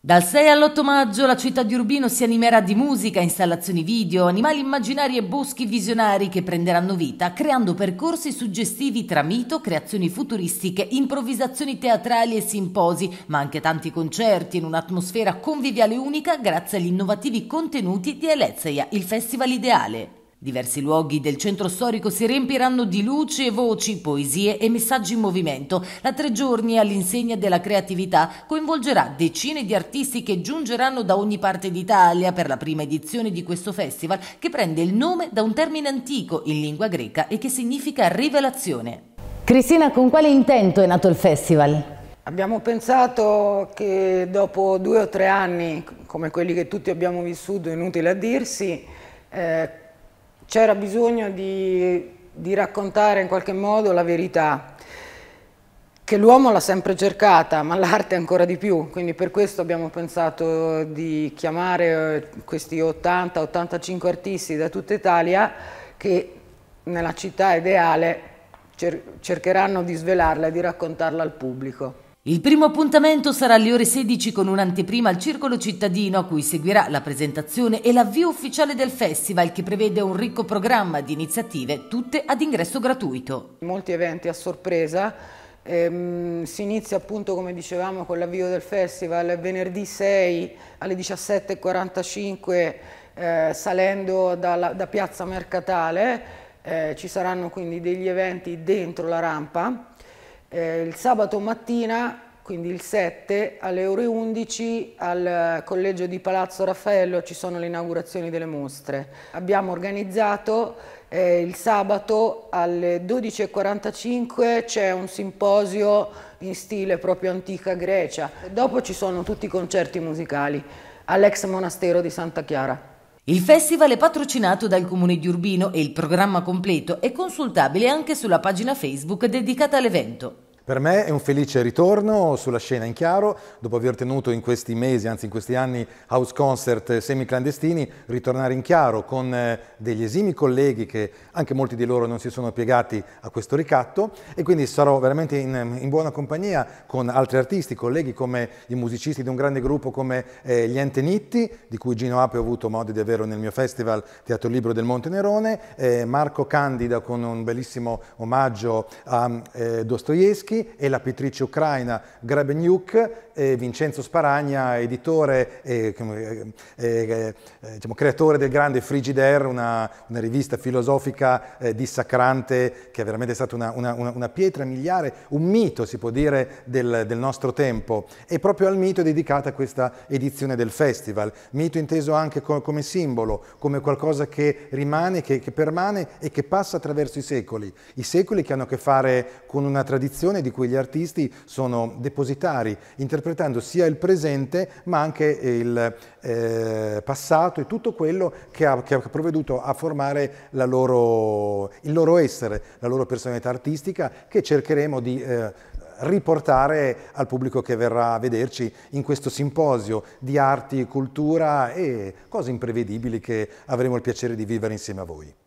Dal 6 all'8 maggio la città di Urbino si animerà di musica, installazioni video, animali immaginari e boschi visionari che prenderanno vita, creando percorsi suggestivi tra mito, creazioni futuristiche, improvvisazioni teatrali e simposi, ma anche tanti concerti in un'atmosfera conviviale unica grazie agli innovativi contenuti di Elezzeia, il festival ideale. Diversi luoghi del centro storico si riempiranno di luci e voci, poesie e messaggi in movimento. La tre giorni all'insegna della creatività coinvolgerà decine di artisti che giungeranno da ogni parte d'Italia per la prima edizione di questo festival che prende il nome da un termine antico in lingua greca e che significa rivelazione. Cristina, con quale intento è nato il festival? Abbiamo pensato che dopo due o tre anni, come quelli che tutti abbiamo vissuto, inutile a dirsi, eh, c'era bisogno di, di raccontare in qualche modo la verità che l'uomo l'ha sempre cercata, ma l'arte ancora di più, quindi per questo abbiamo pensato di chiamare eh, questi 80-85 artisti da tutta Italia che nella città ideale cer cercheranno di svelarla e di raccontarla al pubblico. Il primo appuntamento sarà alle ore 16 con un'anteprima al Circolo Cittadino a cui seguirà la presentazione e l'avvio ufficiale del festival che prevede un ricco programma di iniziative tutte ad ingresso gratuito. Molti eventi a sorpresa, ehm, si inizia appunto come dicevamo con l'avvio del festival venerdì 6 alle 17.45 eh, salendo dalla, da Piazza Mercatale, eh, ci saranno quindi degli eventi dentro la rampa eh, il sabato mattina, quindi il 7, alle ore 11 al collegio di Palazzo Raffaello ci sono le inaugurazioni delle mostre. Abbiamo organizzato eh, il sabato alle 12.45 c'è un simposio in stile proprio antica Grecia. Dopo ci sono tutti i concerti musicali all'ex monastero di Santa Chiara. Il festival è patrocinato dal comune di Urbino e il programma completo è consultabile anche sulla pagina Facebook dedicata all'evento. Per me è un felice ritorno sulla scena in chiaro, dopo aver tenuto in questi mesi, anzi in questi anni, house concert semiclandestini, ritornare in chiaro con eh, degli esimi colleghi che anche molti di loro non si sono piegati a questo ricatto e quindi sarò veramente in, in buona compagnia con altri artisti, colleghi come i musicisti di un grande gruppo come eh, gli Antenitti, di cui Gino Ape ho avuto modo di avere nel mio festival Teatro Libro del Monte Nerone, eh, Marco Candida con un bellissimo omaggio a eh, Dostoevsky, e la pittrice ucraina Grabenyuk, eh, Vincenzo Sparagna, editore e eh, diciamo, creatore del grande Frigidaire, una, una rivista filosofica eh, dissacrante che è veramente stata una, una, una, pietra miliare, un mito si può dire del, del nostro tempo. E proprio al mito è dedicata questa edizione del festival, mito inteso anche co come simbolo, come qualcosa che rimane, che, che permane e che passa attraverso i secoli, i secoli che hanno a che fare con una tradizione di di cui gli artisti sono depositari, interpretando sia il presente ma anche il eh, passato e tutto quello che ha, che ha provveduto a formare loro, il loro essere, la loro personalità artistica che cercheremo di eh, riportare al pubblico che verrà a vederci in questo simposio di arti, cultura e cose imprevedibili che avremo il piacere di vivere insieme a voi.